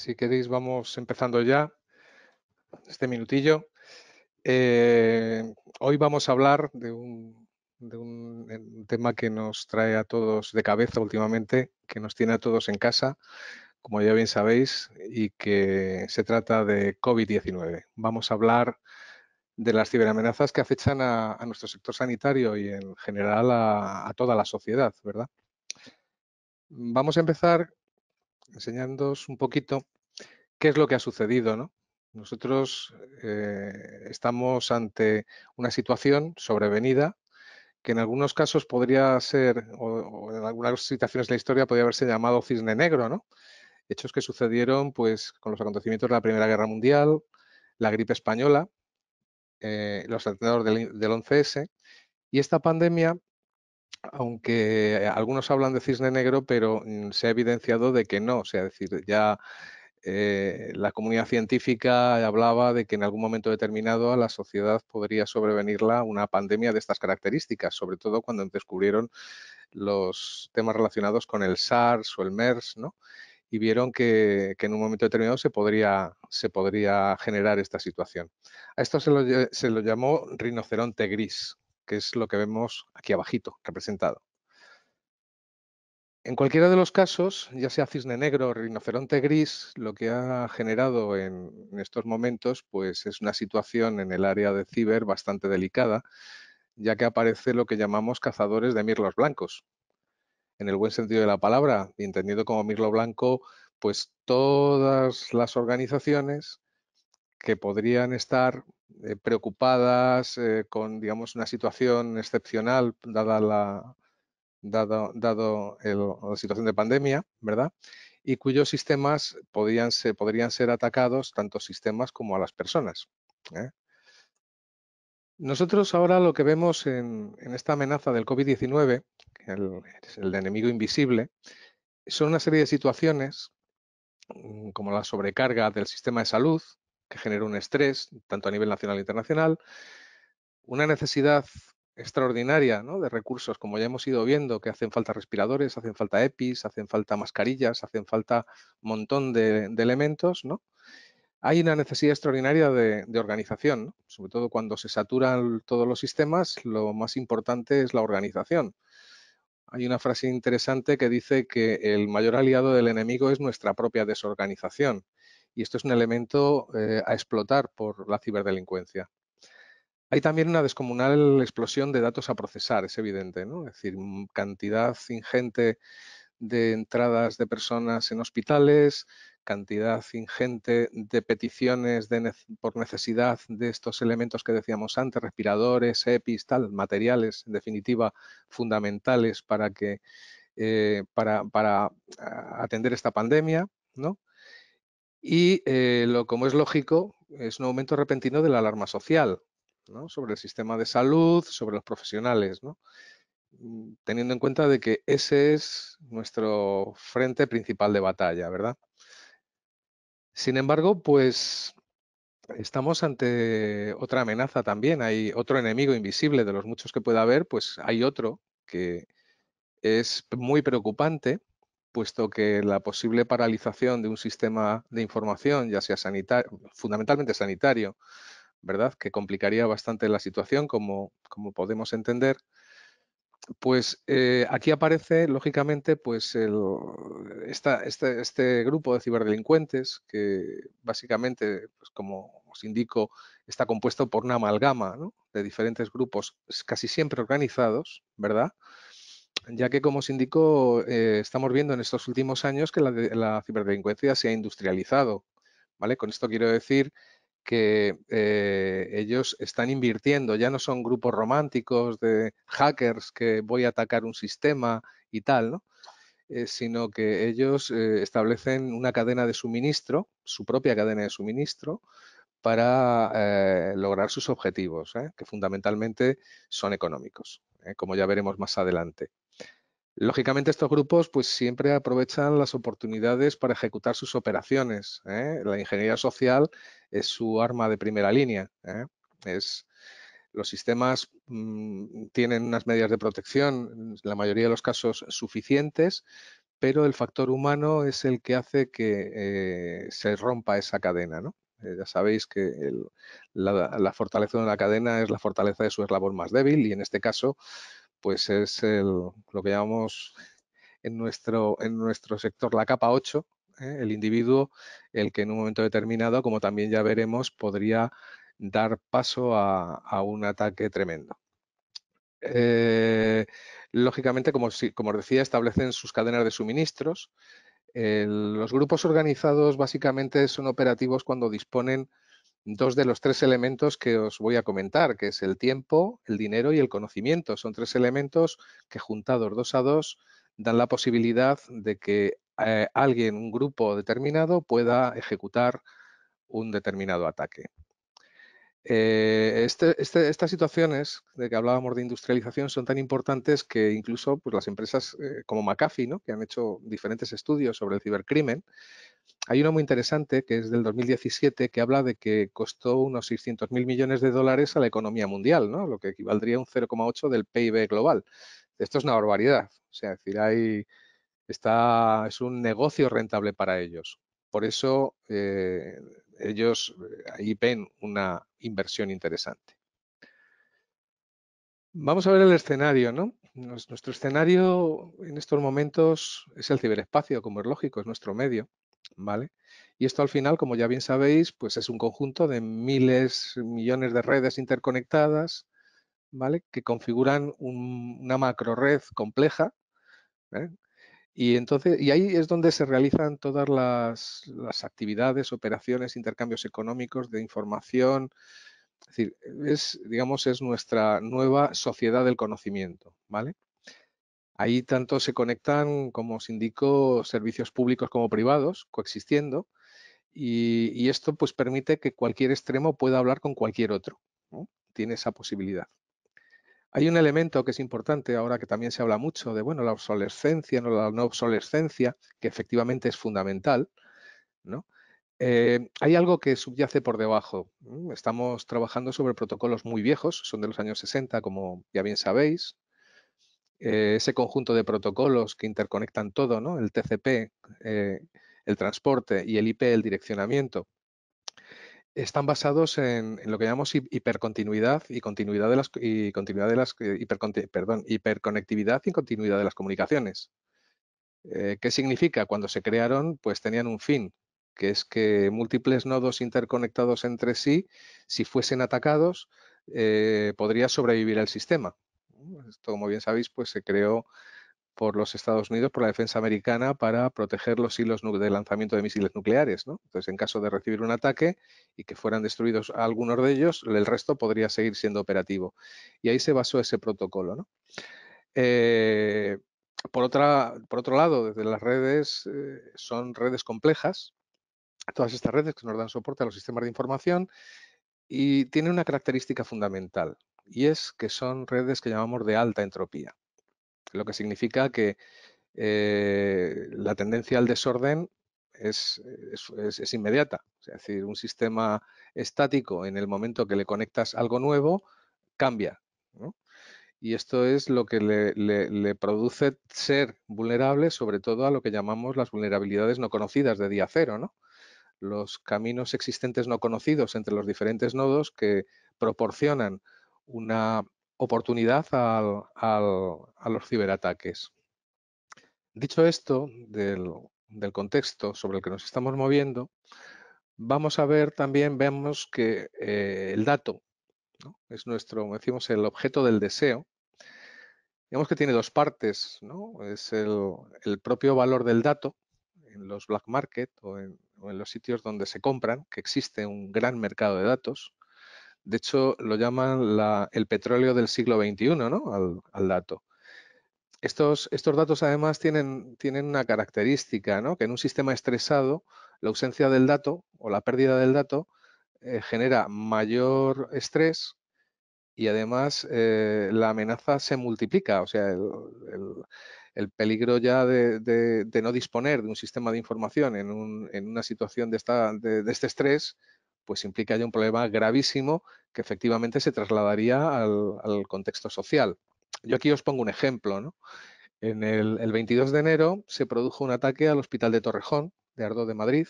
Si queréis, vamos empezando ya este minutillo. Eh, hoy vamos a hablar de un, tema que nos trae a todos de cabeza últimamente, que nos tiene a todos en casa, como ya bien sabéis, y que se trata de COVID-19. Vamos a hablar de las ciberamenazas que acechan a, nuestro sector sanitario y en general a, a toda la sociedad, ¿verdad? Vamos a empezar enseñándoos un poquito qué es lo que ha sucedido. ¿no? Nosotros eh, estamos ante una situación sobrevenida que en algunos casos podría ser, o, en algunas situaciones de la historia podría haberse llamado cisne negro, ¿no? Hechos que sucedieron pues, con los acontecimientos de la Primera Guerra Mundial, la gripe española, eh, los atentados del, del 11S, y esta pandemia aunque algunos hablan de cisne negro, pero mm, se ha evidenciado de que no, o sea, decir, ya eh, la comunidad científica hablaba de que en algún momento determinado a la sociedad podría sobrevenirla una pandemia de estas características, sobre todo cuando descubrieron los temas relacionados con el SARS o el MERS, ¿no? Y vieron que, en un momento determinado se podría, se podría generar esta situación. A esto se lo, se lo llamó rinoceronte gris, que es lo que vemos aquí abajito representado. En cualquiera de los casos, ya sea cisne negro o rinoceronte gris, lo que ha generado en, estos momentos pues, es una situación en el área de ciber bastante delicada, ya que aparece lo que llamamos cazadores de mirlos blancos. En el buen sentido de la palabra, entendido como mirlo blanco, pues todas las organizaciones que podrían estar eh, preocupadas, eh, con digamos una situación excepcional dada la dado, dado la situación de pandemia, ¿verdad? Y cuyos sistemas podían se podrían ser atacados tanto sistemas como a las personas. ¿eh? Nosotros ahora lo que vemos en, en esta amenaza del COVID-19, es el enemigo invisible, son una serie de situaciones mm, como la sobrecarga del sistema de salud, que genera un estrés, tanto a nivel nacional e internacional, una necesidad extraordinaria de recursos, como ya hemos ido viendo, que hacen falta respiradores, hacen falta EPIs, hacen falta mascarillas, hacen falta un montón de, elementos, ¿no? Hay una necesidad extraordinaria de, organización, sobre todo cuando se saturan todos los sistemas, lo más importante es la organización. Hay una frase interesante que dice que el mayor aliado del enemigo es nuestra propia desorganización y esto es un elemento eh, a explotar por la ciberdelincuencia. Hay también una descomunal explosión de datos a procesar, es evidente, ¿no? Es decir, mm, cantidad ingente de entradas de personas en hospitales, cantidad ingente de peticiones por necesidad de estos elementos que decíamos antes, respiradores, EPIs, tal, materiales, en definitiva, fundamentales para que eh, para, para ah, atender esta pandemia, ¿no? y eh, lo, como es lógico, es un aumento repentino de la alarma social sobre el sistema de salud, sobre los profesionales, mm, teniendo en cuenta de que ese es nuestro frente principal de batalla, ¿verdad? Sin embargo, pues estamos ante otra amenaza también, hay otro enemigo invisible de los muchos que pueda haber, pues hay otro que es muy preocupante puesto que la posible paralización de un sistema de información, ya sea fundamentalmente sanitario, ¿verdad? que complicaría bastante la situación, como, podemos entender, pues eh, aquí aparece, lógicamente, pues este, este, grupo de ciberdelincuentes que básicamente, pues, como os indico, está compuesto por una amalgama de diferentes grupos casi siempre organizados, ¿verdad?, ya que, como os indico, eh, estamos viendo en estos últimos años que la, ciberdelincuencia se ha industrializado. ¿vale? Con esto quiero decir que eh, ellos están invirtiendo, ya no son grupos románticos de hackers que voy a atacar un sistema y tal, ¿no? Eh, sino que ellos establecen una cadena de suministro, su propia cadena de suministro, para lograr sus objetivos, que fundamentalmente son económicos, como ya veremos más adelante. Lógicamente estos grupos pues siempre aprovechan las oportunidades para ejecutar sus operaciones. ¿eh? La ingeniería social es su arma de primera línea. ¿eh? los sistemas mm, tienen unas medidas de protección, en la mayoría de los casos suficientes, pero el factor humano es el que hace que eh, se rompa esa cadena. ya sabéis que la, la, fortaleza de una cadena es la fortaleza de su eslabón más débil y en este caso pues es el, lo que llamamos en nuestro, en nuestro sector la capa 8, ¿eh? el individuo, el que en un momento determinado, como también ya veremos, podría dar paso a, un ataque tremendo. Eh, lógicamente, como, os decía, establecen sus cadenas de suministros. los grupos organizados básicamente son operativos cuando disponen dos de los tres elementos que os voy a comentar, que es el tiempo, el dinero y el conocimiento. Son tres elementos que juntados dos a dos dan la posibilidad de que eh, alguien, un grupo determinado, pueda ejecutar un determinado ataque. Eh, este, este, estas situaciones de que hablábamos de industrialización son tan importantes que incluso pues, las empresas eh, como McAfee, ¿no? que han hecho diferentes estudios sobre el cibercrimen, hay uno muy interesante que es del 2017 que habla de que costó unos 600.000 millones de dólares a la economía mundial, ¿no? lo que equivaldría a un 0,8 del PIB global. Esto es una barbaridad. O sea, es decir, está, es un negocio rentable para ellos. Por eso eh, ellos eh, ahí ven una inversión interesante. Vamos a ver el escenario, ¿no? Nuestro escenario en estos momentos es el ciberespacio, como es lógico, es nuestro medio. ¿vale? Y esto al final, como ya bien sabéis, pues es un conjunto de miles, millones de redes interconectadas, ¿vale? Que configuran una macro red compleja, ¿eh? Y, entonces, y ahí es donde se realizan todas las, actividades, operaciones, intercambios económicos, de información. Es decir, es, digamos, es nuestra nueva sociedad del conocimiento, ¿vale? Ahí tanto se conectan, como os indico, servicios públicos como privados, coexistiendo, y, esto pues permite que cualquier extremo pueda hablar con cualquier otro. Tiene esa posibilidad. Hay un elemento que es importante ahora que también se habla mucho de bueno, la obsolescencia, no la no obsolescencia, que efectivamente es fundamental. ¿no? Eh, hay algo que subyace por debajo. Estamos trabajando sobre protocolos muy viejos, son de los años 60, como ya bien sabéis, eh, ese conjunto de protocolos que interconectan todo, ¿no? el TCP, eh, el transporte y el IP, el direccionamiento, están basados en, lo que llamamos hipercontinuidad y continuidad de las, continuidad de las eh, hiperconectividad y continuidad de las comunicaciones. ¿Qué significa? Cuando se crearon, pues tenían un fin, que es que múltiples nodos interconectados entre sí, si fuesen atacados, podría sobrevivir el sistema. Esto, como bien sabéis, pues se creó por los Estados Unidos, por la defensa americana, para proteger los hilos de lanzamiento de misiles nucleares. Entonces, en caso de recibir un ataque y que fueran destruidos algunos de ellos, el resto podría seguir siendo operativo. Y ahí se basó ese protocolo. Eh, por, otro lado, desde las redes, eh, son redes complejas, todas estas redes que nos dan soporte a los sistemas de información y tienen una característica fundamental y es que son redes que llamamos de alta entropía, lo que significa que eh, la tendencia al desorden es, es, inmediata. Es decir, un sistema estático en el momento que le conectas algo nuevo cambia. Y esto es lo que le, le, produce ser vulnerable, sobre todo a lo que llamamos las vulnerabilidades no conocidas de día cero. ¿no? Los caminos existentes no conocidos entre los diferentes nodos que proporcionan una oportunidad al, a los ciberataques. Dicho esto, del, contexto sobre el que nos estamos moviendo, vamos a ver también, vemos que eh, el dato es nuestro, decimos, el objeto del deseo. Digamos que tiene dos partes, ¿no? Es el, el, propio valor del dato en los black market o en, los sitios donde se compran, que existe un gran mercado de datos, de hecho, lo llaman el petróleo del siglo XXI, ¿no? Al, dato. Estos, datos además tienen, una característica, ¿no? Que en un sistema estresado, la ausencia del dato o la pérdida del dato eh, genera mayor estrés y además eh, la amenaza se multiplica, o sea, el, peligro ya de, no disponer de un sistema de información en, en una situación de, esta, de, este estrés pues implica haya un problema gravísimo que efectivamente se trasladaría al, contexto social. Yo aquí os pongo un ejemplo. En el, 22 de enero se produjo un ataque al hospital de Torrejón, de Ardo de Madrid,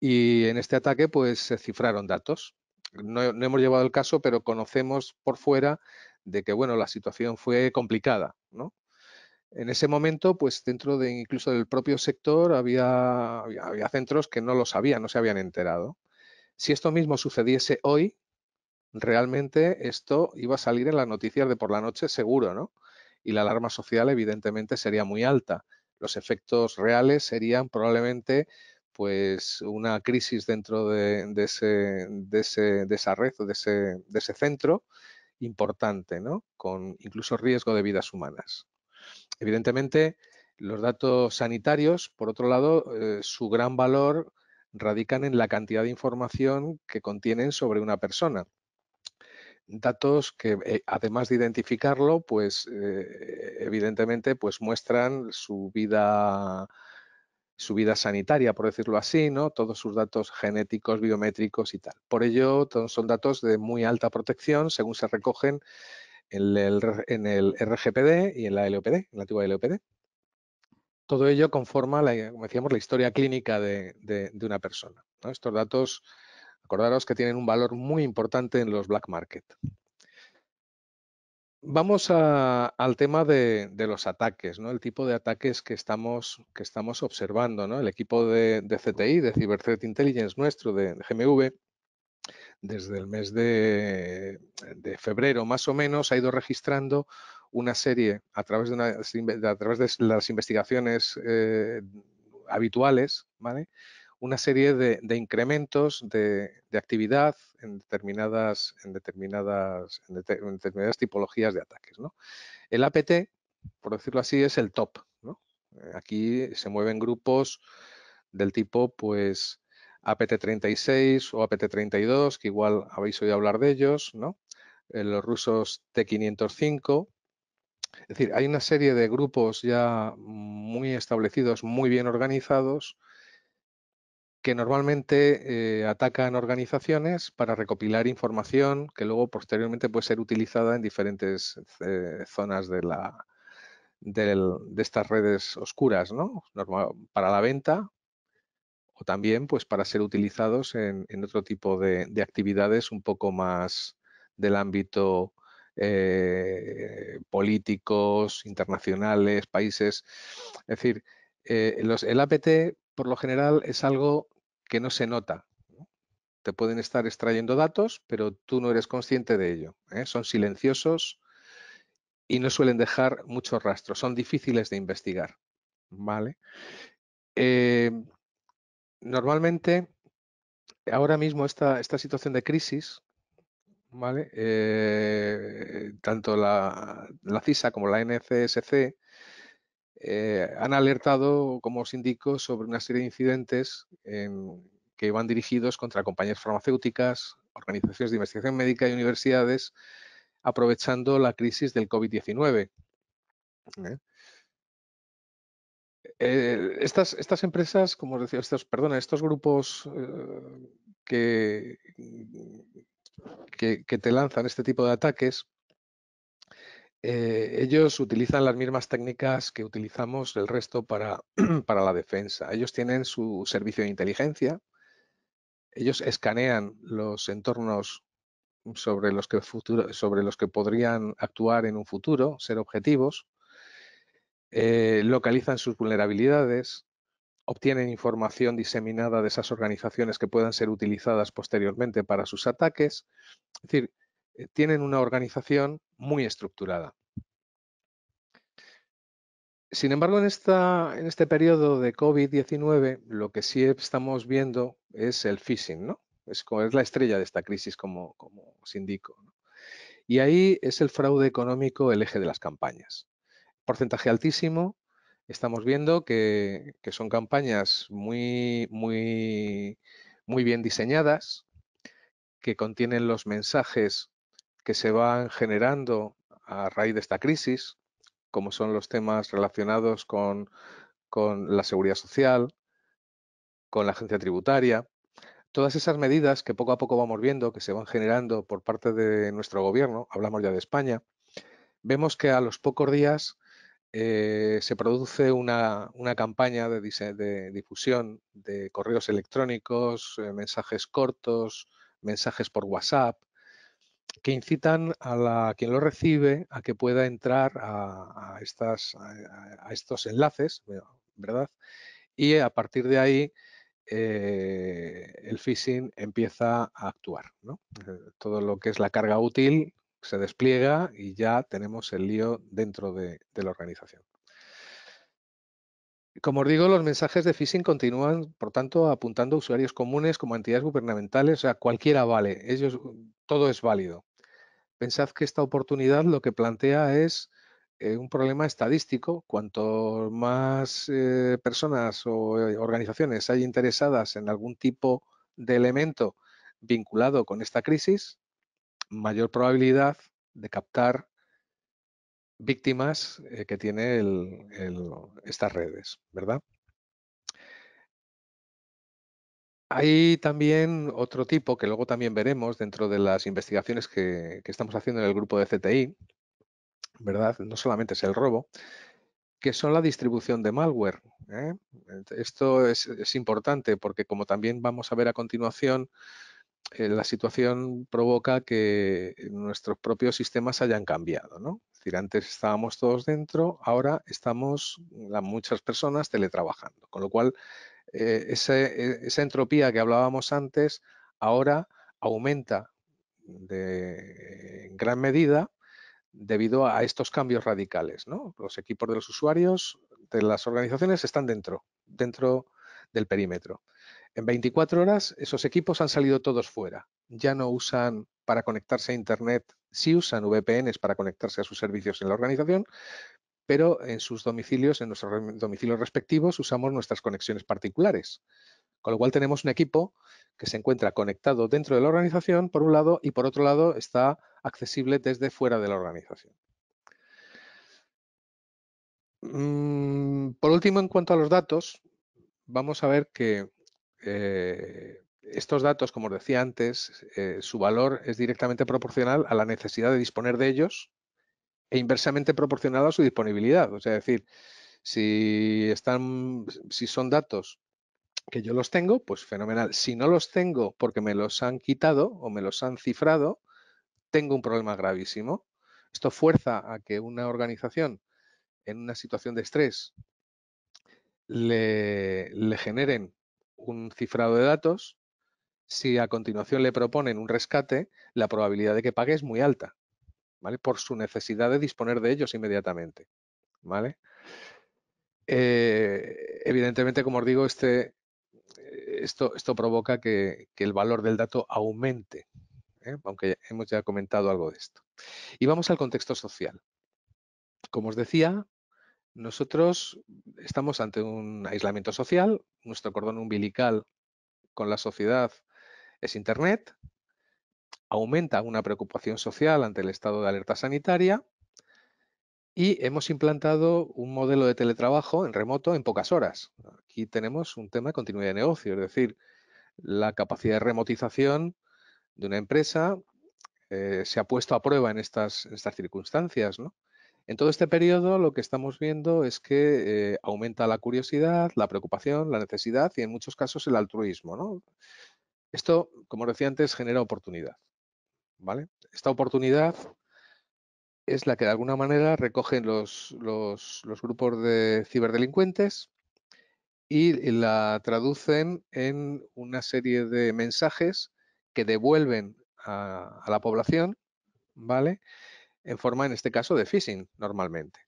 y en este ataque pues se cifraron datos. No, hemos llevado el caso, pero conocemos por fuera de que bueno, la situación fue complicada. En ese momento, pues dentro de incluso del propio sector había, había centros que no lo sabían, no se habían enterado. Si esto mismo sucediese hoy, realmente esto iba a salir en las noticias de por la noche seguro, ¿no? Y la alarma social evidentemente sería muy alta. Los efectos reales serían probablemente pues una crisis dentro de, ese, de, esa red o de ese, de ese centro importante, ¿no? con incluso riesgo de vidas humanas. Evidentemente, los datos sanitarios, por otro lado, eh, su gran valor radican en la cantidad de información que contienen sobre una persona. Datos que, eh, además de identificarlo, pues eh, evidentemente pues, muestran su vida, su vida sanitaria, por decirlo así, ¿no? todos sus datos genéticos, biométricos y tal. Por ello, son datos de muy alta protección según se recogen en el, en el RGPD y en la LOPD, en la antigua LOPD. Todo ello conforma, la, decíamos, la historia clínica de, una persona. Estos datos, acordaros que tienen un valor muy importante en los black market. Vamos al tema de, los ataques, ¿no? el tipo de ataques que estamos, que estamos observando. El equipo de, CTI, de Cyber Threat Intelligence nuestro, de, de GMV, desde el mes de, febrero más o menos ha ido registrando una serie a través de, a través de las investigaciones eh, habituales, ¿vale? una serie de, incrementos de, actividad en determinadas, en, determinadas, determinadas tipologías de ataques. El APT, por decirlo así, es el top. Eh, aquí se mueven grupos del tipo pues APT-36 o APT-32, que igual habéis oído hablar de ellos, ¿no? Eh, los rusos T-505, es decir, hay una serie de grupos ya muy establecidos, muy bien organizados, que normalmente eh, atacan organizaciones para recopilar información que luego posteriormente puede ser utilizada en diferentes eh, zonas de, la, de, estas redes oscuras, ¿no? para la venta o también pues, para ser utilizados en, otro tipo de, actividades un poco más del ámbito eh, políticos, internacionales, países. Es decir, eh, el APT por lo general es algo que no se nota. Te pueden estar extrayendo datos, pero tú no eres consciente de ello. ¿eh? Son silenciosos y no suelen dejar muchos rastros. Son difíciles de investigar. ¿vale? normalmente, ahora mismo esta situación de crisis ¿vale? Eh, tanto la, la, CISA como la NCSC eh, han alertado, como os indico, sobre una serie de incidentes que iban dirigidos contra compañías farmacéuticas, organizaciones de investigación médica y universidades, aprovechando la crisis del COVID-19. ¿eh? estas, estas, empresas, como os decía, estos, perdona, estos grupos que, que, te lanzan este tipo de ataques, eh, ellos utilizan las mismas técnicas que utilizamos el resto para, la defensa. Ellos tienen su servicio de inteligencia, ellos escanean los entornos sobre los que, sobre los que podrían actuar en un futuro, ser objetivos, eh, localizan sus vulnerabilidades, obtienen información diseminada de esas organizaciones que puedan ser utilizadas posteriormente para sus ataques. Es decir, eh, tienen una organización muy estructurada. Sin embargo, en, este periodo de COVID-19, lo que sí estamos viendo es el phishing, ¿no? Es, la estrella de esta crisis, como, os indico. Y ahí es el fraude económico el eje de las campañas. Porcentaje altísimo, estamos viendo que, son campañas muy, muy, muy bien diseñadas, que contienen los mensajes que se van generando a raíz de esta crisis, como son los temas relacionados con, con la seguridad social, con la agencia tributaria. Todas esas medidas que poco a poco vamos viendo, que se van generando por parte de nuestro gobierno, hablamos ya de España, vemos que a los pocos días eh, se produce una, campaña de, difusión de correos electrónicos, eh, mensajes cortos, mensajes por WhatsApp, que incitan a, quien lo recibe a que pueda entrar a, estas, a, estos enlaces, eh, ¿verdad? Y a partir de ahí el phishing empieza a actuar. ¿no? todo lo que es la carga útil se despliega y ya tenemos el lío dentro de, la organización. Como os digo, los mensajes de phishing continúan, por tanto, apuntando a usuarios comunes como entidades gubernamentales, o sea, cualquiera vale, todo es válido. Pensad que esta oportunidad lo que plantea es eh, un problema estadístico. Cuanto más eh, personas o eh, organizaciones hay interesadas en algún tipo de elemento vinculado con esta crisis, mayor probabilidad de captar víctimas eh, que tiene estas redes, ¿verdad? Hay también otro tipo que luego también veremos dentro de las investigaciones que, estamos haciendo en el grupo de CTI, ¿verdad? No solamente es el robo, que son la distribución de malware. ¿eh? Esto es, importante porque como también vamos a ver a continuación, eh, la situación provoca que nuestros propios sistemas hayan cambiado, ¿no? decir, antes estábamos todos dentro, ahora estamos mm, muchas personas teletrabajando, con lo cual eh, e, esa entropía que hablábamos antes ahora aumenta de, en gran medida debido a estos cambios radicales, Los equipos de los usuarios de las organizaciones están dentro, dentro del perímetro. En 24 horas esos equipos han salido todos fuera. Ya no usan para conectarse a Internet, sí usan VPNs para conectarse a sus servicios en la organización, pero en sus domicilios, en nuestros domicilios respectivos, usamos nuestras conexiones particulares. Con lo cual tenemos un equipo que se encuentra conectado dentro de la organización, por un lado, y por otro lado está accesible desde fuera de la organización. Mm, por último, en cuanto a los datos, vamos a ver que eh, estos datos, como os decía antes, eh, su valor es directamente proporcional a la necesidad de disponer de ellos e inversamente proporcional a su disponibilidad. O sea, decir, si, están, si son datos que yo los tengo, pues fenomenal. Si no los tengo porque me los han quitado o me los han cifrado, tengo un problema gravísimo. Esto fuerza a que una organización en una situación de estrés le generen un cifrado de datos, si a continuación le proponen un rescate, la probabilidad de que pague es muy alta, ¿vale? Por su necesidad de disponer de ellos inmediatamente, ¿vale? Eh, evidentemente, como os digo, este, esto, esto provoca que, el valor del dato aumente, ¿eh? aunque hemos ya comentado algo de esto. Y vamos al contexto social. Como os decía, nosotros estamos ante un aislamiento social, nuestro cordón umbilical con la sociedad es Internet, aumenta una preocupación social ante el estado de alerta sanitaria y hemos implantado un modelo de teletrabajo en remoto en pocas horas. Aquí tenemos un tema de continuidad de negocio, es decir, la capacidad de remotización de una empresa eh, se ha puesto a prueba en estas, en estas circunstancias. ¿no? En todo este periodo lo que estamos viendo es que eh, aumenta la curiosidad, la preocupación, la necesidad y en muchos casos el altruismo. Esto, como decía antes, genera oportunidad. ¿vale? Esta oportunidad es la que de alguna manera recogen los, grupos de ciberdelincuentes y la traducen en una serie de mensajes que devuelven a, a la población, ¿vale? en forma, en este caso, de phishing normalmente.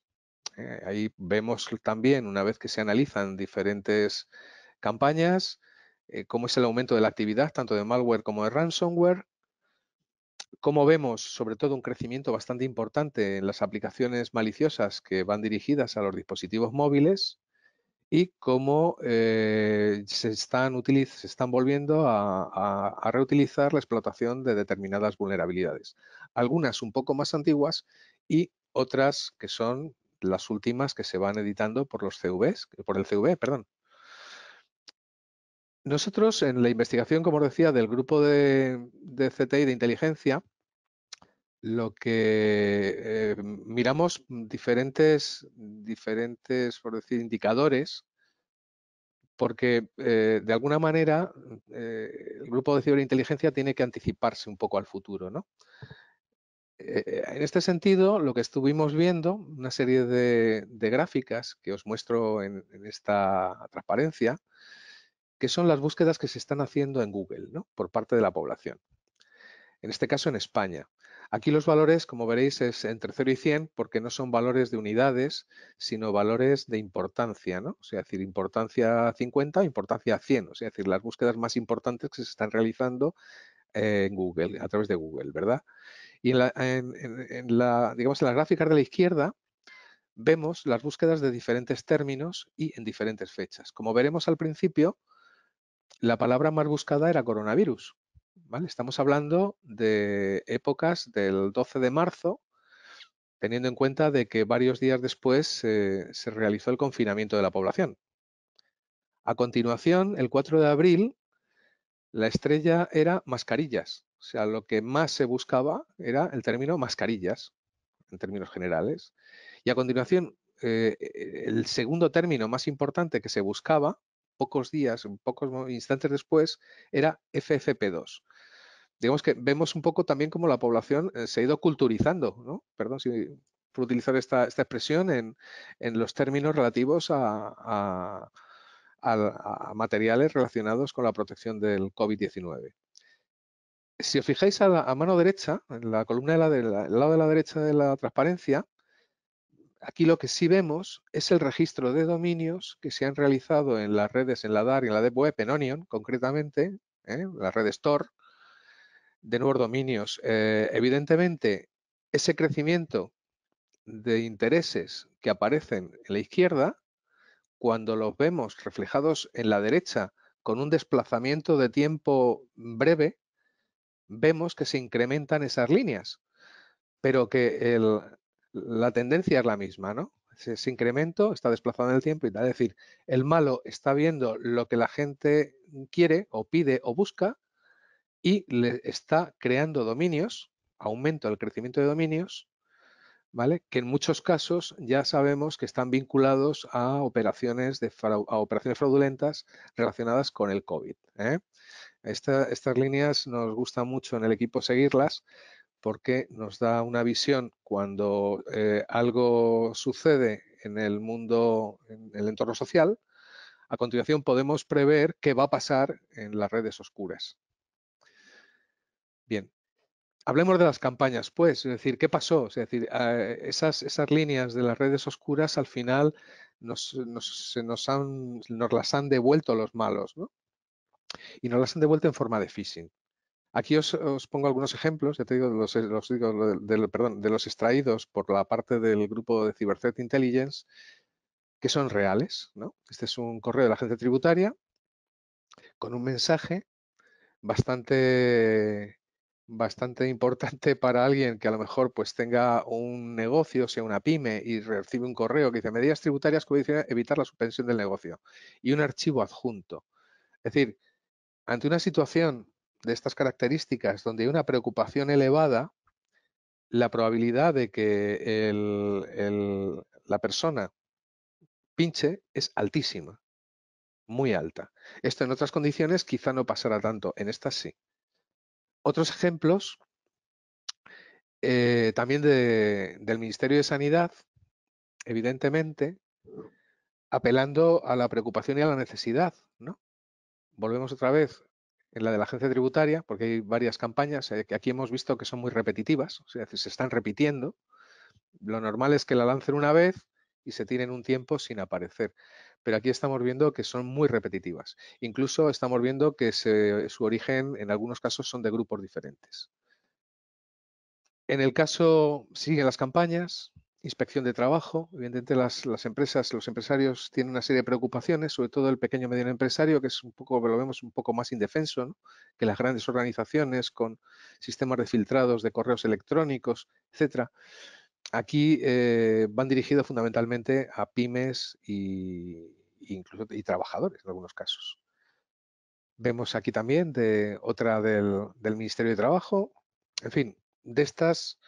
Eh, ahí vemos también, una vez que se analizan diferentes campañas, eh, cómo es el aumento de la actividad, tanto de malware como de ransomware, cómo vemos, sobre todo, un crecimiento bastante importante en las aplicaciones maliciosas que van dirigidas a los dispositivos móviles y cómo eh, se, están se están volviendo a reutilizar la explotación de determinadas vulnerabilidades algunas un poco más antiguas y otras que son las últimas que se van editando por los CVs, por el CV, e, perdón. Nosotros en la investigación, como os decía, del grupo de, CTI de inteligencia, lo que eh, miramos diferentes, diferentes, por decir, indicadores, porque eh, de alguna manera eh, el grupo de ciberinteligencia tiene que anticiparse un poco al futuro, ¿no? Eh, eh, en este sentido, lo que estuvimos viendo, una serie de, gráficas que os muestro en, esta transparencia, que son las búsquedas que se están haciendo en Google por parte de la población. En este caso, en España. Aquí los valores, como veréis, es entre 0 y 100 porque no son valores de unidades, sino valores de importancia, ¿no? O sea, decir, importancia 50 importancia 100, o sea, decir, las búsquedas más importantes que se están realizando eh, en Google, a través de Google, ¿verdad? Y en, en, las gráficas de la izquierda vemos las búsquedas de diferentes términos y en diferentes fechas. Como veremos al principio, la palabra más buscada era coronavirus. Estamos hablando de épocas del 12 de marzo, teniendo en cuenta de que varios días después se realizó el confinamiento de la población. A continuación, el 4 de abril, la estrella era mascarillas. O sea, lo que más se buscaba era el término mascarillas, en términos generales. Y a continuación, eh, eh, el segundo término más importante que se buscaba, pocos días, pocos instantes después, era FFP2. Digamos que vemos un poco también cómo la población eh, se ha ido culturizando, Perdón si por utilizar esta, expresión en, los términos relativos a, a materiales relacionados con la protección del COVID-19 si os fijáis a, mano derecha, en la columna de la, del lado de la derecha de la transparencia, aquí lo que sí vemos es el registro de dominios que se han realizado en las redes, en la DAR y en la de Web, en Onion concretamente, ¿eh? la red Store, de nuevos dominios. Eh, evidentemente, ese crecimiento de intereses que aparecen en la izquierda, cuando los vemos reflejados en la derecha con un desplazamiento de tiempo breve, vemos que se incrementan esas líneas, pero que la tendencia es la misma, ¿no? Ese incremento está desplazado en el tiempo y tal. Es decir, el malo está viendo lo que la gente quiere o pide o busca y le está creando dominios, aumento el crecimiento de dominios que en muchos casos ya sabemos que están vinculados a operaciones, de operaciones fraudulentas relacionadas con el COVID. ¿eh? estas líneas nos gusta mucho en el equipo seguirlas porque nos da una visión cuando eh, algo sucede en el mundo, en el entorno social, a continuación podemos prever qué va a pasar en las redes oscuras. Bien, Hablemos de las campañas, pues, es decir, ¿qué pasó? Es decir, eh, esas, esas líneas de las redes oscuras al final nos, han, nos las han devuelto los malos, ¿no? Y nos las han devuelto en forma de phishing. Aquí os, pongo algunos ejemplos, ya te digo, de, perdón, de los extraídos por la parte del grupo de Cyber Threat Intelligence, que son reales, ¿no? Este es un correo de la agencia tributaria con un mensaje bastante bastante importante para alguien que a lo mejor pues tenga un negocio, sea una pyme, y recibe un correo que dice medidas tributarias que evitar la suspensión del negocio y un archivo adjunto. Es decir, ante una situación de estas características donde hay una preocupación elevada, la probabilidad de que la persona pinche es altísima, muy alta. Esto en otras condiciones quizá no pasará tanto, en estas sí otros ejemplos eh, también del Ministerio de Sanidad, evidentemente, apelando a la preocupación y a la necesidad. ¿no? Volvemos otra vez en la de la agencia tributaria, porque hay varias campañas eh, que aquí hemos visto que son muy repetitivas, o sea, se están repitiendo. Lo normal es que la lancen una vez y se tienen un tiempo sin aparecer pero aquí estamos viendo que son muy repetitivas. Incluso estamos viendo que su origen en algunos casos son de grupos diferentes. En el caso, siguen las campañas, inspección de trabajo. Evidentemente las, empresas, los empresarios tienen una serie de preocupaciones, sobre todo el pequeño y mediano empresario, que es un poco, lo vemos un poco más indefenso que las grandes organizaciones con sistemas de filtrados de correos electrónicos, etcétera. Aquí eh, van dirigidos fundamentalmente a pymes y, incluso, y trabajadores en algunos casos. Vemos aquí también de otra del, Ministerio de Trabajo. En fin, de estas,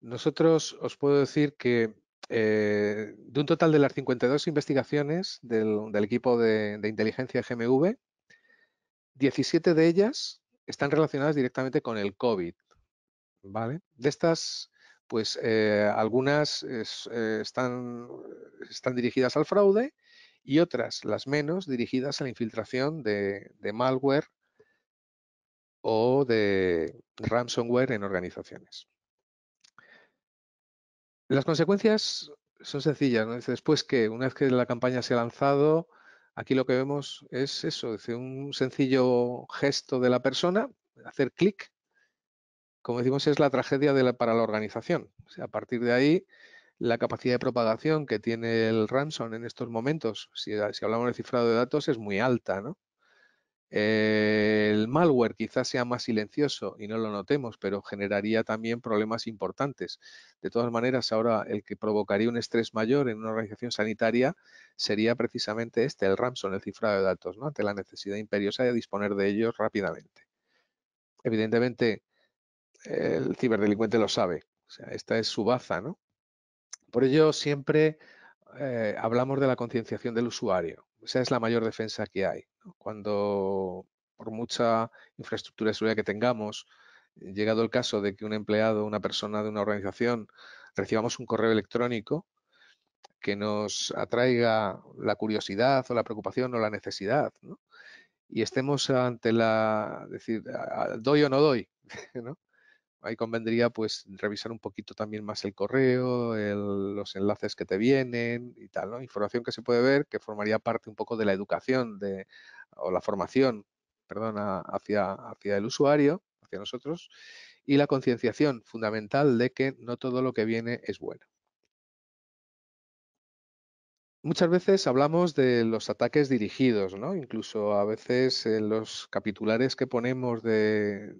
nosotros os puedo decir que eh, de un total de las 52 investigaciones del, equipo de, de, inteligencia GMV, 17 de ellas están relacionadas directamente con el COVID. ¿vale? De estas pues eh, algunas eh, están, dirigidas al fraude y otras, las menos, dirigidas a la infiltración de, malware o de ransomware en organizaciones. Las consecuencias son sencillas. Después que, una vez que la campaña se ha lanzado, aquí lo que vemos es eso, un sencillo gesto de la persona, hacer clic como decimos, es la tragedia para la organización. a partir de ahí, la capacidad de propagación que tiene el ransom en estos momentos, si, hablamos de cifrado de datos, es muy alta. el malware quizás sea más silencioso y no lo notemos, pero generaría también problemas importantes. De todas maneras, ahora el que provocaría un estrés mayor en una organización sanitaria sería precisamente este, el ransom, el cifrado de datos, ¿no? ante la necesidad imperiosa de disponer de ellos rápidamente. Evidentemente, el ciberdelincuente lo sabe. sea, esta es su baza, ¿no? Por ello siempre eh, hablamos de la concienciación del usuario. Esa es la mayor defensa que hay. Cuando, por mucha infraestructura de seguridad que tengamos, llegado el caso de que un empleado, una persona de una organización, recibamos un correo electrónico que nos atraiga la curiosidad o la preocupación o la necesidad, Y estemos ante la, decir, ¿doy o no doy? ¿no? ahí convendría pues revisar un poquito también más el correo, los enlaces que te vienen y tal, ¿no? Información que se puede ver que formaría parte un poco de la educación de, o la formación, hacia, hacia el usuario, hacia nosotros, y la concienciación fundamental de que no todo lo que viene es bueno. Muchas veces hablamos de los ataques dirigidos, ¿no? Incluso a veces en eh, los capitulares que ponemos de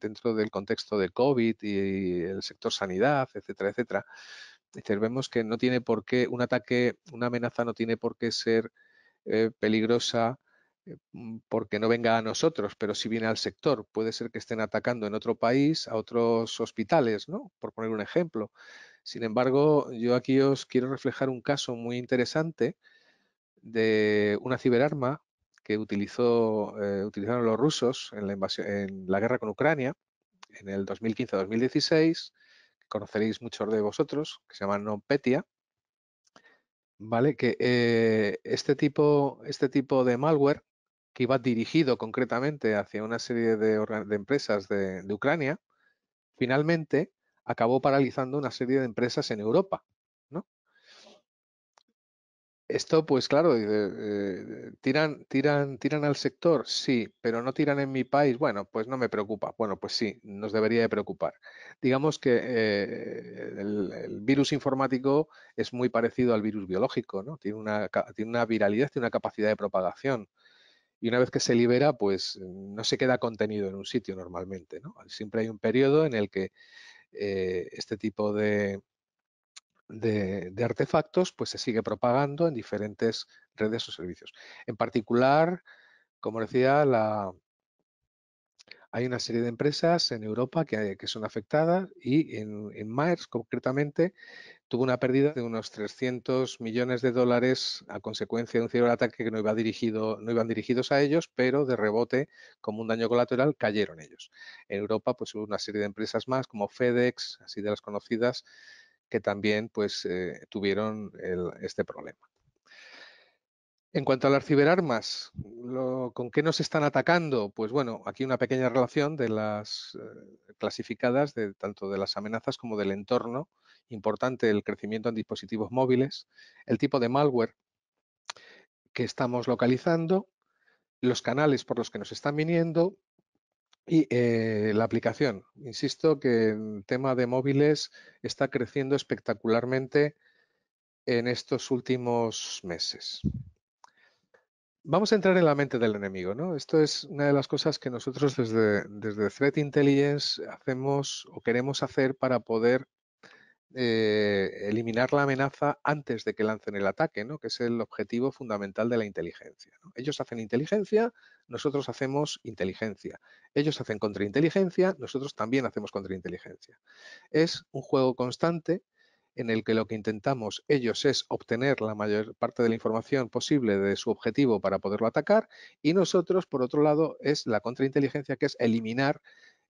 dentro del contexto de COVID y el sector sanidad, etcétera, etcétera, decir, vemos que no tiene por qué, un ataque, una amenaza no tiene por qué ser eh, peligrosa eh, mm, porque no venga a nosotros, pero si viene al sector. Puede ser que estén atacando en otro país a otros hospitales, ¿no? Por poner un ejemplo. Sin embargo, yo aquí os quiero reflejar un caso muy interesante de una ciberarma que utilizó, eh, utilizaron los rusos en la, guerra con Ucrania en el 2015-2016, conoceréis muchos de vosotros, que se llama petia ¿vale? que eh, este, tipo, este tipo de malware, que iba dirigido concretamente hacia una serie de, empresas de Ucrania, finalmente acabó paralizando una serie de empresas en Europa esto, pues claro, eh, tiran, tiran, tiran al sector, sí, pero no tiran en mi país, bueno, pues no me preocupa. Bueno, pues sí, nos debería de preocupar. Digamos que eh, el, virus informático es muy parecido al virus biológico, ¿no? Tiene una, tiene una viralidad, tiene una capacidad de propagación. Y una vez que se libera, pues mm, no se queda contenido en un sitio normalmente, ¿no? Siempre hay un periodo en el que eh, este tipo de, de, artefactos pues se sigue propagando en diferentes redes o servicios. En particular, como decía, la, hay una serie de empresas en Europa que, son afectadas y en, en concretamente tuvo una pérdida de unos 300 millones de dólares a consecuencia de un ciberataque que no, iba dirigido, no iban dirigidos a ellos, pero de rebote, como un daño colateral, cayeron ellos. En Europa pues hubo una serie de empresas más como FedEx, así de las conocidas, que también pues, eh, tuvieron este problema. En cuanto a las ciberarmas, ¿con qué nos están atacando? Pues bueno, aquí una pequeña relación de las eh, clasificadas, tanto de las amenazas como del entorno. Importante el crecimiento en dispositivos móviles, el tipo de malware que estamos localizando, los canales por los que nos están viniendo, y eh, la aplicación, insisto que el tema de móviles está creciendo espectacularmente en estos últimos meses. Vamos a entrar en la mente del enemigo. ¿no? Esto es una de las cosas que nosotros desde, desde Threat Intelligence hacemos o queremos hacer para poder eh, eliminar la amenaza antes de que lancen el ataque, ¿no? que es el objetivo fundamental de la inteligencia. Ellos hacen inteligencia, nosotros hacemos inteligencia. Ellos hacen contrainteligencia, nosotros también hacemos contrainteligencia. Es un juego constante en el que lo que intentamos ellos es obtener la mayor parte de la información posible de su objetivo para poderlo atacar y nosotros, por otro lado, es la contrainteligencia, que es eliminar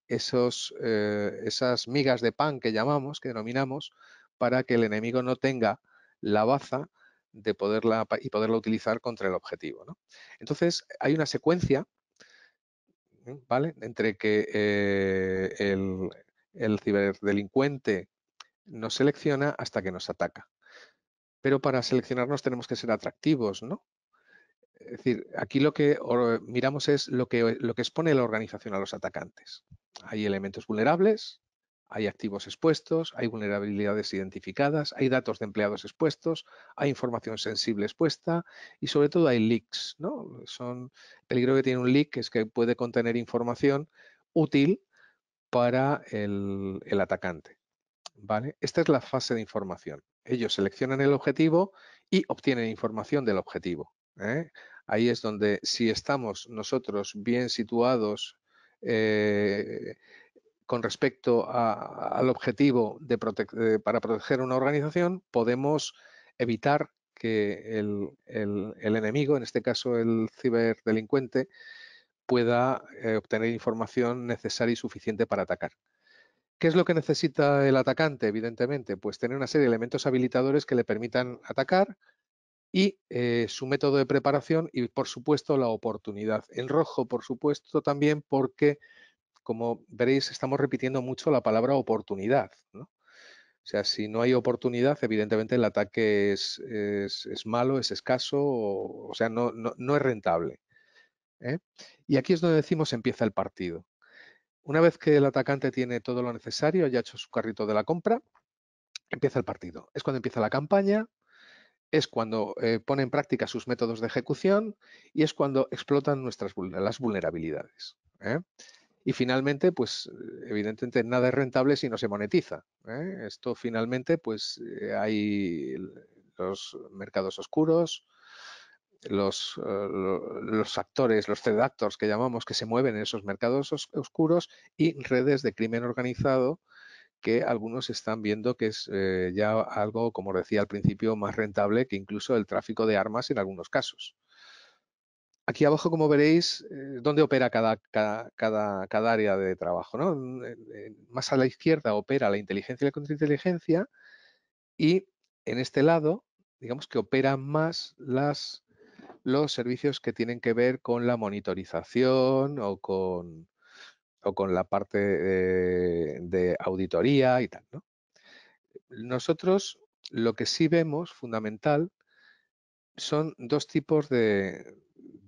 eh, esas migas de pan que llamamos, que denominamos, para que el enemigo no tenga la baza de poderla, y poderla utilizar contra el objetivo. ¿no? Entonces, hay una secuencia ¿vale? entre que eh, el, el ciberdelincuente nos selecciona hasta que nos ataca. Pero para seleccionarnos tenemos que ser atractivos, ¿no? Es decir, aquí lo que eh, miramos es eh, lo que, expone la organización a los atacantes. Hay elementos vulnerables, hay activos expuestos, hay vulnerabilidades identificadas, hay datos de empleados expuestos, hay información sensible expuesta y sobre todo hay leaks. el peligro que tiene un leak es que puede contener información útil para el, el atacante. ¿vale? Esta es la fase de información. Ellos seleccionan el objetivo y obtienen información del objetivo. ¿eh? Ahí es donde si estamos nosotros bien situados eh, con respecto al objetivo de para proteger una organización, podemos evitar que el, enemigo, en este caso el ciberdelincuente, pueda eh, obtener información necesaria y suficiente para atacar. ¿Qué es lo que necesita el atacante, evidentemente? Pues tener una serie de elementos habilitadores que le permitan atacar, y eh, su método de preparación y, por supuesto, la oportunidad. En rojo, por supuesto, también porque, como veréis, estamos repitiendo mucho la palabra oportunidad. O sea, si no hay oportunidad, evidentemente el ataque es, malo, es escaso, o, sea, no, es rentable. ¿eh? Y aquí es donde decimos empieza el partido. Una vez que el atacante tiene todo lo necesario, haya hecho su carrito de la compra, empieza el partido. Es cuando empieza la campaña, es cuando eh, pone en práctica sus métodos de ejecución y es cuando explotan nuestras las vulnerabilidades. ¿eh? Y finalmente, pues evidentemente nada es rentable si no se monetiza. ¿eh? Esto finalmente, pues hay los mercados oscuros, los, actores, los threat que llamamos, que se mueven en esos mercados oscuros y redes de crimen organizado que algunos están viendo que es eh, ya algo, como decía al principio, más rentable que incluso el tráfico de armas en algunos casos. Aquí abajo, como veréis, eh, dónde opera cada, cada, área de trabajo. Más a la izquierda opera la inteligencia y la contrainteligencia y en este lado, digamos que operan más las, los servicios que tienen que ver con la monitorización o con, o con la parte eh, de, auditoría y tal. ¿no? Nosotros lo que sí vemos fundamental son dos tipos de,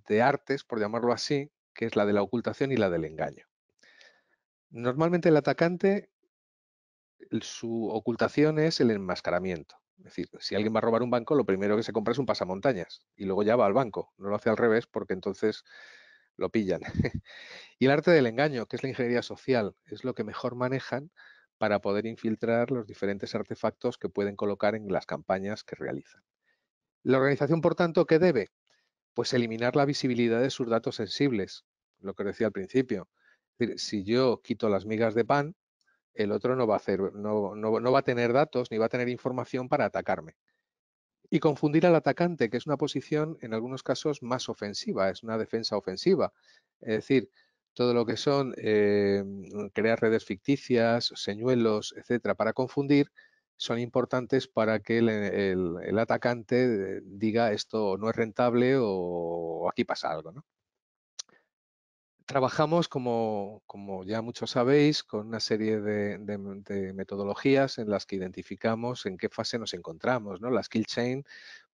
de artes, por llamarlo así, que es la de la ocultación y la del engaño. Normalmente el atacante, su ocultación es el enmascaramiento. Es decir, si alguien va a robar un banco, lo primero que se compra es un pasamontañas y luego ya va al banco. No lo hace al revés porque entonces lo pillan. y el arte del engaño, que es la ingeniería social, es lo que mejor manejan para poder infiltrar los diferentes artefactos que pueden colocar en las campañas que realizan. La organización, por tanto, ¿qué debe? Pues eliminar la visibilidad de sus datos sensibles, lo que decía al principio. si yo quito las migas de pan, el otro no va a hacer, no, no va a tener datos ni va a tener información para atacarme y confundir al atacante, que es una posición en algunos casos más ofensiva, es una defensa ofensiva. Es decir, todo lo que son eh, crear redes ficticias, señuelos, etcétera, para confundir, son importantes para que el, el, atacante eh, diga esto no es rentable o aquí pasa algo. ¿no? trabajamos, como, ya muchos sabéis, con una serie de, metodologías en las que identificamos en qué fase nos encontramos. Las kill chain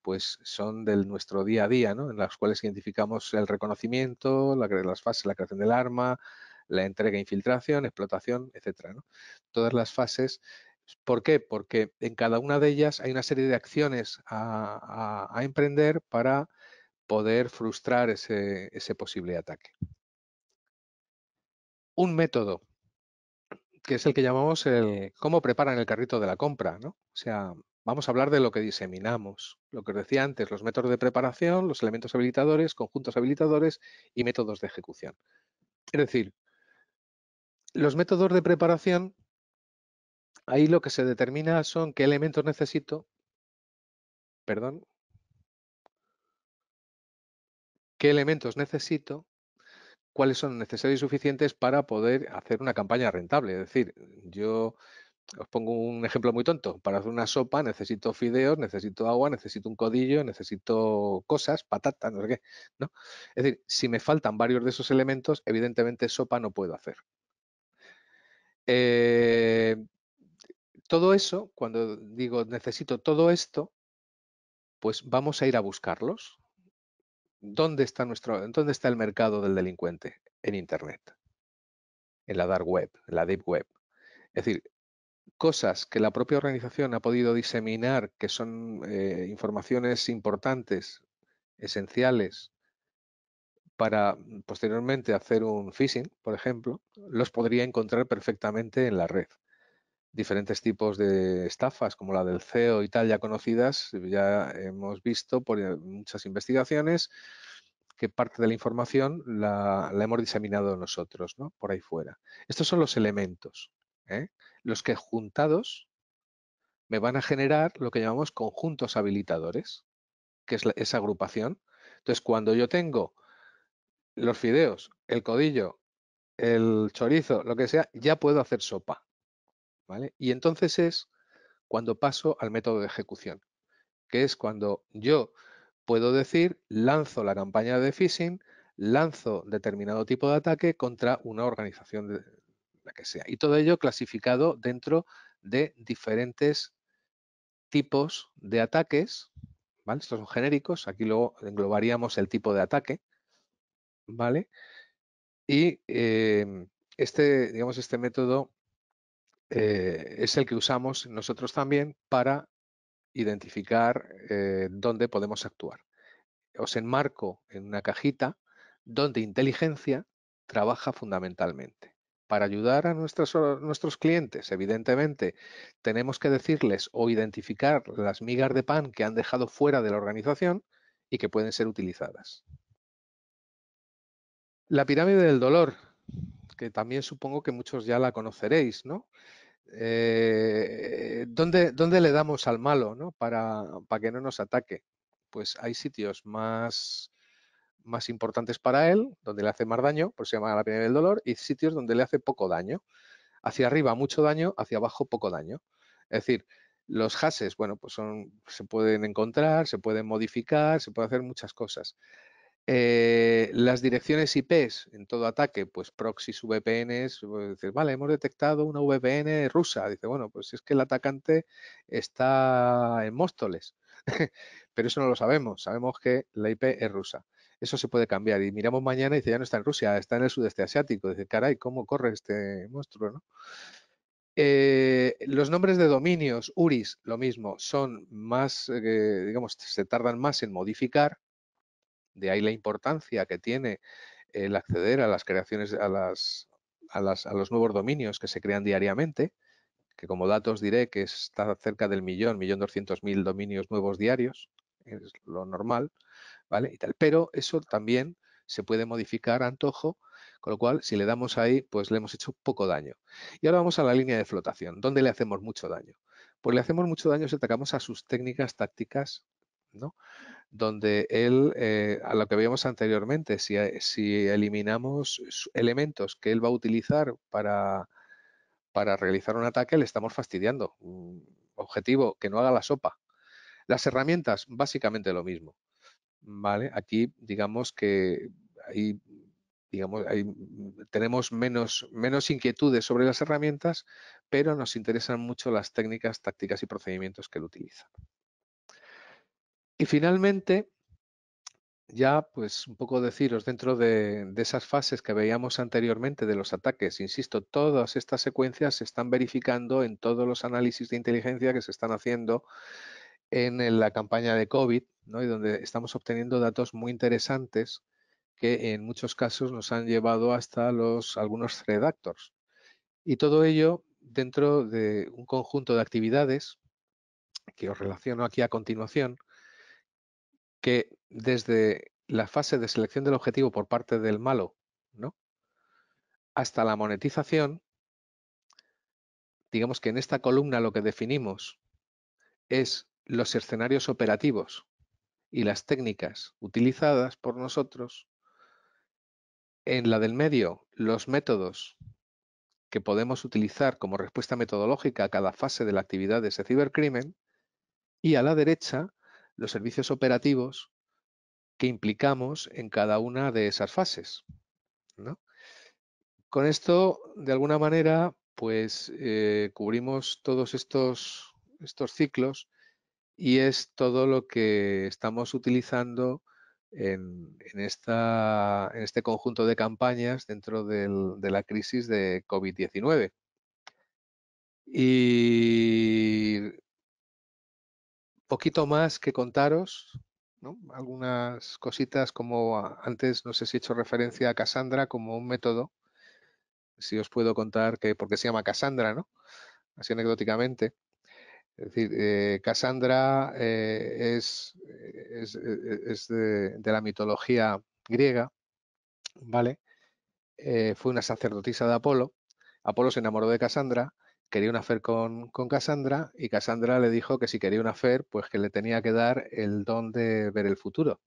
pues, son de nuestro día a día, en las cuales identificamos el reconocimiento, las fases, la creación del arma, la entrega, infiltración, explotación, etc. Todas las fases ¿Por qué? Porque en cada una de ellas hay una serie de acciones a, emprender para poder frustrar ese, posible ataque un método, que es el que llamamos el cómo preparan el carrito de la compra, ¿no? O sea, vamos a hablar de lo que diseminamos, lo que os decía antes, los métodos de preparación, los elementos habilitadores, conjuntos habilitadores y métodos de ejecución. Es decir, los métodos de preparación, ahí lo que se determina son qué elementos necesito, perdón, qué elementos necesito cuáles son necesarios y suficientes para poder hacer una campaña rentable. Es decir, yo os pongo un ejemplo muy tonto. Para hacer una sopa necesito fideos, necesito agua, necesito un codillo, necesito cosas, patatas, no sé qué. Es decir, si me faltan varios de esos elementos, evidentemente sopa no puedo hacer. Eh, todo eso, cuando digo necesito todo esto, pues vamos a ir a buscarlos. ¿Dónde está, nuestro, ¿Dónde está el mercado del delincuente? En Internet, en la dark web, en la deep web. Es decir, cosas que la propia organización ha podido diseminar, que son eh, informaciones importantes, esenciales, para mm, posteriormente hacer un phishing, por ejemplo, los podría encontrar perfectamente en la red diferentes tipos de estafas, como la del CEO y tal, ya conocidas, ya hemos visto por eh, muchas investigaciones que parte de la información la, la hemos diseminado nosotros, ¿no? Por ahí fuera. Estos son los elementos, ¿eh? los que juntados me van a generar lo que llamamos conjuntos habilitadores, que es esa agrupación. Entonces, cuando yo tengo los fideos, el codillo, el chorizo, lo que sea, ya puedo hacer sopa. Y entonces es cuando paso al método de ejecución, que es cuando yo puedo decir, lanzo la campaña de phishing, lanzo determinado tipo de ataque contra una organización de la que sea. Y todo ello clasificado dentro de diferentes tipos de ataques, Estos son genéricos, aquí luego englobaríamos el tipo de ataque, ¿vale? Y eh, este, digamos, este método eh, es el que usamos nosotros también para identificar eh, dónde podemos actuar. Os enmarco en una cajita donde inteligencia trabaja fundamentalmente. Para ayudar a nuestros, nuestros clientes, evidentemente, tenemos que decirles o identificar las migas de pan que han dejado fuera de la organización y que pueden ser utilizadas. La pirámide del dolor, que también supongo que muchos ya la conoceréis, ¿no? Eh, ¿dónde, le damos al malo para, que no nos ataque? Pues hay sitios más, más importantes para él, donde le hace más daño, por se llama la piel del dolor, y sitios donde le hace poco daño. Hacia arriba mucho daño, hacia abajo poco daño. Es decir, los hashes, bueno, pues son, se pueden encontrar, se pueden modificar, se pueden hacer muchas cosas. Eh, las direcciones IPs en todo ataque, pues proxys, VPNs, pues vale, hemos detectado una VPN rusa. Dice, bueno, pues es que el atacante está en Móstoles, pero eso no lo sabemos, sabemos que la IP es rusa. Eso se puede cambiar y miramos mañana y dice, ya no está en Rusia, está en el sudeste asiático. Dice, caray, ¿cómo corre este monstruo? Eh, los nombres de dominios, URIs, lo mismo, son más, eh, digamos, se tardan más en modificar de ahí la importancia que tiene el acceder a las creaciones, a, las, a, los nuevos dominios que se crean diariamente, que como datos diré que está cerca del millón, millón doscientos mil dominios nuevos diarios, es lo normal, ¿vale? Y tal. Pero eso también se puede modificar a antojo, con lo cual si le damos ahí, pues le hemos hecho poco daño. Y ahora vamos a la línea de flotación, ¿dónde le hacemos mucho daño? Pues le hacemos mucho daño si atacamos a sus técnicas tácticas, ¿no? donde él, eh, a lo que veíamos anteriormente, si, eh, eliminamos elementos que él va a utilizar para, realizar un ataque, le estamos fastidiando. Objetivo, que no haga la sopa. Las herramientas, básicamente lo mismo. ¿Vale? Aquí, digamos que digamos, mm, tenemos menos, menos inquietudes sobre las herramientas, pero nos interesan mucho las técnicas, tácticas y procedimientos que él utiliza. Y finalmente, ya pues un poco deciros dentro de, esas fases que veíamos anteriormente de los ataques, insisto, todas estas secuencias se están verificando en todos los análisis de inteligencia que se están haciendo en, la campaña de COVID, ¿no? y donde estamos obteniendo datos muy interesantes que en muchos casos nos han llevado hasta los algunos redactores. Y todo ello dentro de un conjunto de actividades que os relaciono aquí a continuación, que desde la fase de selección del objetivo por parte del malo, Hasta la monetización, digamos que en esta columna lo que definimos es los escenarios operativos y las técnicas utilizadas por nosotros. En la del medio, los métodos que podemos utilizar como respuesta metodológica a cada fase de la actividad de ese cibercrimen. Y a la derecha, los servicios operativos que implicamos en cada una de esas fases. Con esto, de alguna manera, pues eh, cubrimos todos estos, estos ciclos y es todo lo que estamos utilizando en, esta, en este conjunto de campañas dentro de la crisis de COVID-19. Y poquito más que contaros, algunas cositas como ah, antes, no sé si he hecho referencia a Cassandra como un método, si os puedo contar que porque se llama Cassandra, ¿no? Así anecdóticamente. Es decir, eh, Cassandra eh, es, eh, de, la mitología griega, ¿vale? fue una sacerdotisa de Apolo. Apolo se enamoró de Cassandra quería una fer con, con Cassandra y Cassandra le dijo que si quería una fer, pues que le tenía que dar el don de ver el futuro.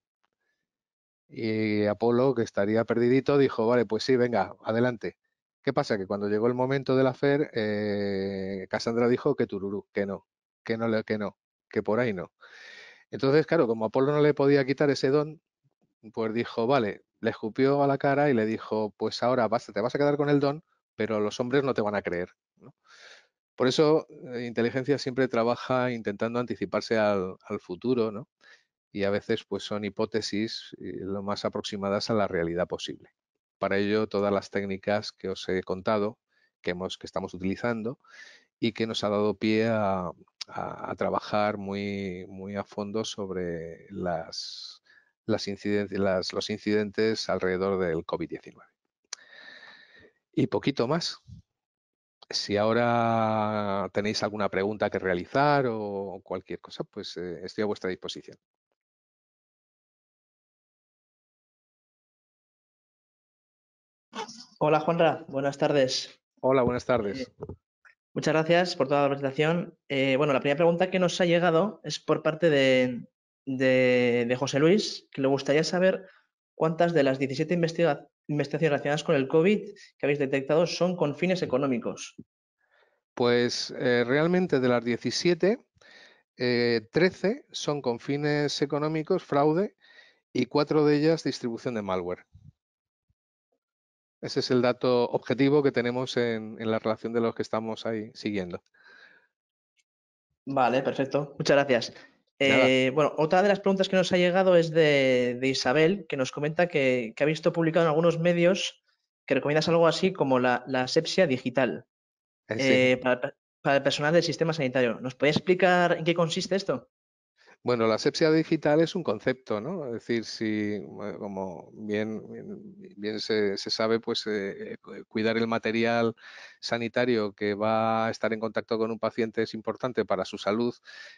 Y Apolo, que estaría perdidito, dijo, vale, pues sí, venga, adelante. ¿Qué pasa? Que cuando llegó el momento de la fer, eh, Cassandra dijo que tururú, que no, que no, que no, que por ahí no. Entonces, claro, como Apolo no le podía quitar ese don, pues dijo, vale, le escupió a la cara y le dijo, pues ahora te vas a quedar con el don, pero los hombres no te van a creer. Por eso, eh, inteligencia siempre trabaja intentando anticiparse al, futuro, y a veces pues, son hipótesis eh, lo más aproximadas a la realidad posible. Para ello, todas las técnicas que os he contado, que, hemos, que estamos utilizando y que nos ha dado pie a, trabajar muy, muy a fondo sobre los incidentes alrededor del COVID-19. Y poquito más. Si ahora tenéis alguna pregunta que realizar o cualquier cosa, pues eh, estoy a vuestra disposición. Hola Juanra, buenas tardes. Hola, buenas tardes. Eh, muchas gracias por toda la presentación. Eh, bueno, la primera pregunta que nos ha llegado es por parte de, de, José Luis, que le gustaría saber cuántas de las 17 investigadas investigaciones relacionadas con el COVID que habéis detectado son con fines económicos? Pues eh, realmente de las 17, 13 eh, son con fines económicos, fraude, y cuatro de ellas distribución de malware. Ese es el dato objetivo que tenemos en la relación de los que estamos ahí siguiendo. Vale, perfecto. Muchas gracias. Eh, bueno, otra de las preguntas que nos ha llegado es de, Isabel, que nos comenta que, ha visto publicado en algunos medios que recomiendas algo así como la, la asepsia digital eh, eh, para, el personal del sistema sanitario. ¿Nos puede explicar en qué consiste esto? Bueno, la asepsia digital es un concepto, ¿no? Es decir, si, como bien, bien se, sabe, pues eh, eh, cuidar el material sanitario que va a estar en contacto con un paciente es importante para su salud,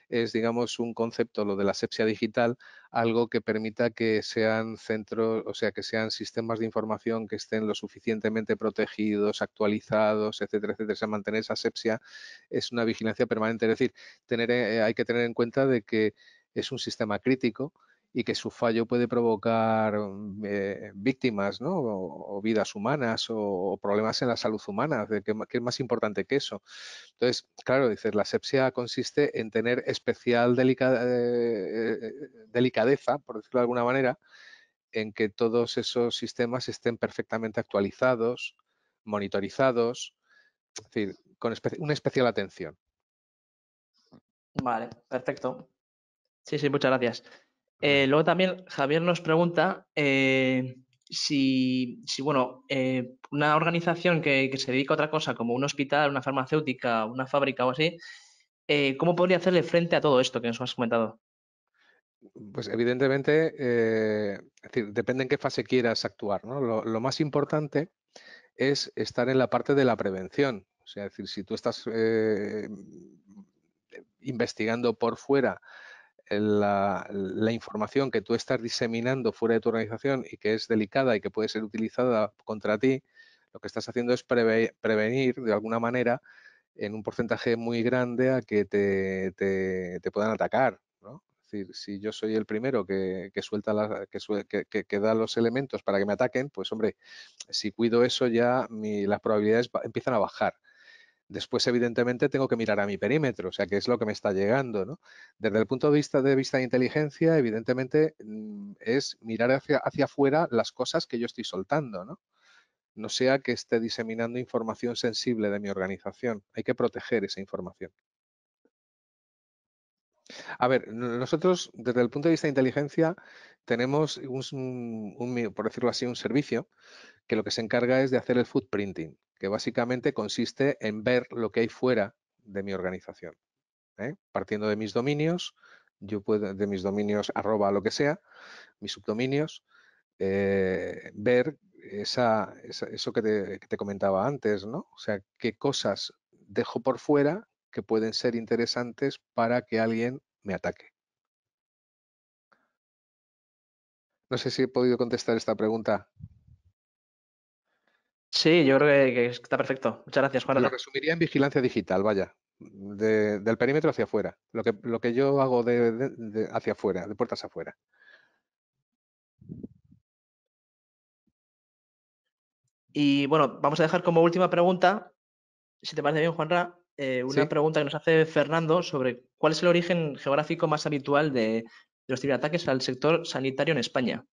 es, digamos, un concepto, lo de la asepsia digital, algo que permita que sean centros, o sea, que sean sistemas de información que estén lo suficientemente protegidos, actualizados, etcétera, etcétera. se sea, mantener esa asepsia es una vigilancia permanente. Es decir, tener, eh, hay que tener en cuenta de que es un sistema crítico y que su fallo puede provocar mm, eh, víctimas o, vidas humanas o, problemas en la salud humana, ¿Qué que, es más importante que eso. Entonces, claro, dices, la asepsia consiste en tener especial eh, eh, delicadeza, por decirlo de alguna manera, en que todos esos sistemas estén perfectamente actualizados, monitorizados, es decir, con una especial atención. Vale, perfecto. Sí, sí, muchas gracias. Eh, luego también Javier nos pregunta eh, si, si, bueno, eh, una organización que, se dedica a otra cosa, como un hospital, una farmacéutica, una fábrica o así, ¿cómo podría hacerle frente a todo esto que nos has comentado? Pues evidentemente, depende en qué fase quieras actuar. Lo, más importante es estar en la parte de la prevención. O sea, decir, si tú estás investigando por fuera la, información que tú estás diseminando fuera de tu organización y que es delicada y que puede ser utilizada contra ti, lo que estás haciendo es prevenir de alguna manera en un porcentaje muy grande a que te, te, puedan atacar. ¿no? decir, si yo soy el primero que, que suelta que, que, da los elementos para que me ataquen, pues hombre, si cuido eso ya mi, las probabilidades empiezan a bajar. Después, evidentemente, tengo que mirar a mi perímetro, o sea, qué es lo que me está llegando. Desde el punto de vista de vista de inteligencia, evidentemente, mm, es mirar hacia, hacia afuera las cosas que yo estoy soltando. ¿no? no sea que esté diseminando información sensible de mi organización. Hay que proteger esa información. A ver, nosotros desde el punto de vista de inteligencia tenemos, un, por decirlo así, un servicio que lo que se encarga es de hacer el footprinting, que básicamente consiste en ver lo que hay fuera de mi organización. ¿eh? Partiendo de mis dominios, yo puedo, de mis dominios arroba lo que sea, mis subdominios, eh, ver eso que que te comentaba antes, ¿no? O sea, qué cosas dejo por fuera que pueden ser interesantes para que alguien me ataque. No sé si he podido contestar esta pregunta. Sí, yo creo que, está perfecto. Muchas gracias, Juan. Lo resumiría en vigilancia digital, vaya. del perímetro hacia afuera. Lo que, lo que yo hago de, hacia afuera, de puertas afuera. Y bueno, vamos a dejar como última pregunta, si te parece bien, Juanra, eh, una pregunta que nos hace Fernando sobre cuál es el origen geográfico más habitual de, los ciberataques al sector sanitario en España.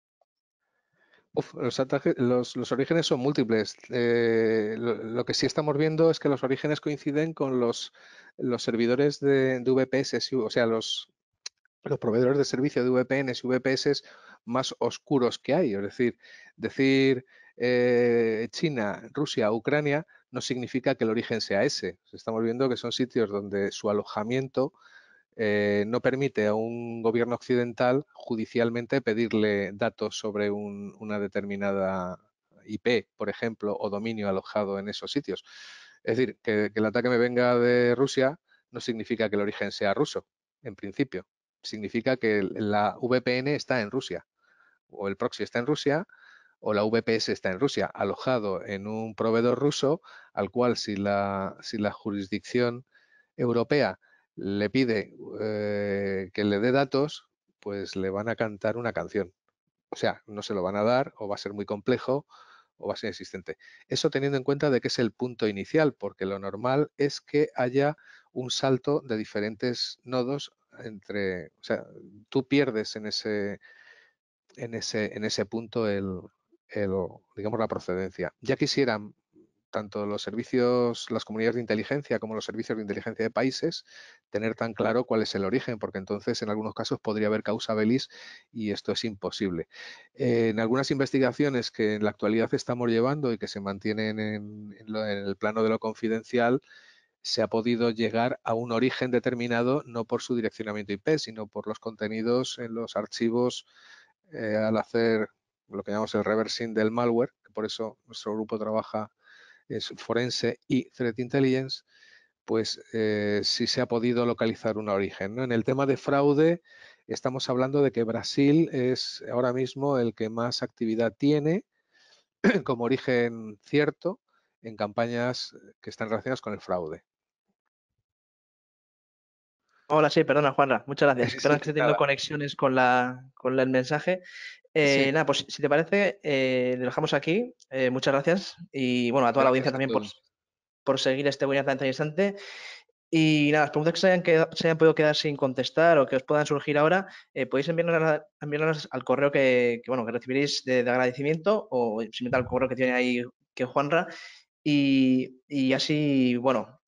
los, ataques, los, orígenes son múltiples. Eh, lo, que sí estamos viendo es que los orígenes coinciden con los, los servidores de, VPS, o sea, los, proveedores de servicio de VPNs y VPS más oscuros que hay. Es decir, decir eh, China, Rusia, Ucrania no significa que el origen sea ese. Estamos viendo que son sitios donde su alojamiento eh, no permite a un gobierno occidental judicialmente pedirle datos sobre una determinada IP, por ejemplo, o dominio alojado en esos sitios. Es decir, que el ataque me venga de Rusia no significa que el origen sea ruso, en principio. Significa que la VPN está en Rusia o el proxy está en Rusia o la VPS está en Rusia, alojado en un proveedor ruso, al cual si la, si la jurisdicción europea le pide eh, que le dé datos, pues le van a cantar una canción. O sea, no se lo van a dar o va a ser muy complejo o va a ser existente. Eso teniendo en cuenta de que es el punto inicial, porque lo normal es que haya un salto de diferentes nodos entre, o sea, tú pierdes en ese, en ese, en ese punto el, digamos, la procedencia. Ya quisieran tanto los servicios, las comunidades de inteligencia como los servicios de inteligencia de países, tener tan claro cuál es el origen, porque entonces en algunos casos podría haber causa belis y esto es imposible. Eh, en algunas investigaciones que en la actualidad estamos llevando y que se mantienen en, el plano de lo confidencial, se ha podido llegar a un origen determinado no por su direccionamiento IP, sino por los contenidos en los archivos eh, al hacer lo que llamamos el reversing del malware, que por eso nuestro grupo trabaja es forense y threat intelligence, pues eh, sí se ha podido localizar un origen. ¿no? En el tema de fraude, estamos hablando de que Brasil es ahora mismo el que más actividad tiene como origen cierto en campañas que están relacionadas con el fraude. Hola, sí, perdona, Juana, Muchas gracias. Espero que se teniendo conexiones con, la, con el mensaje. Eh, nada, pues si te parece, eh, le dejamos aquí. Eh, muchas gracias. Y bueno, a toda la audiencia también por, seguir este webinar tan este interesante. Y nada, las preguntas que se hayan, podido quedar sin contestar o que os puedan surgir ahora, podéis enviarnos, al correo que, bueno, que recibiréis de, agradecimiento o simplemente al correo que tiene ahí que Juanra. Y, así, bueno,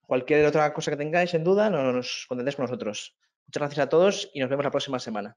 cualquier otra cosa que tengáis en duda, nos contendréis con nosotros. Muchas gracias a todos y nos vemos la próxima semana.